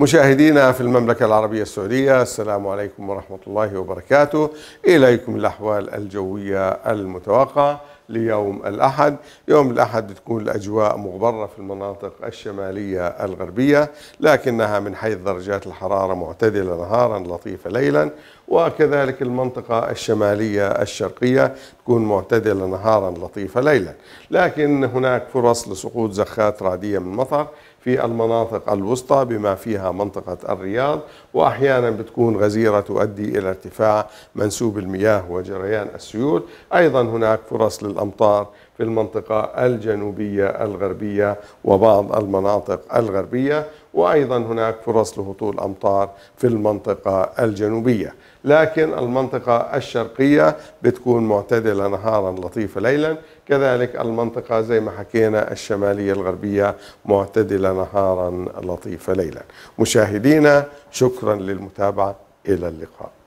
مشاهدينا في المملكة العربية السعودية السلام عليكم ورحمة الله وبركاته إليكم الأحوال الجوية المتوقعة ليوم الأحد يوم الأحد بتكون الأجواء مغبرة في المناطق الشمالية الغربية لكنها من حيث درجات الحرارة معتدلة نهارا لطيفة ليلا وكذلك المنطقة الشمالية الشرقية تكون معتدلة نهارا لطيفة ليلا لكن هناك فرص لسقوط زخات رعدية من مطر في المناطق الوسطى بما فيها منطقة الرياض وأحيانا بتكون غزيرة تؤدي إلى ارتفاع منسوب المياه وجريان السيول أيضا هناك فرص للأمطار في المنطقة الجنوبية الغربية وبعض المناطق الغربية وأيضا هناك فرص لهطول أمطار في المنطقة الجنوبية لكن المنطقة الشرقية بتكون معتدلة نهارا لطيفة ليلا كذلك المنطقة زي ما حكينا الشمالية الغربية معتدلة نهارا لطيفة ليلا مشاهدينا شكرا للمتابعة إلى اللقاء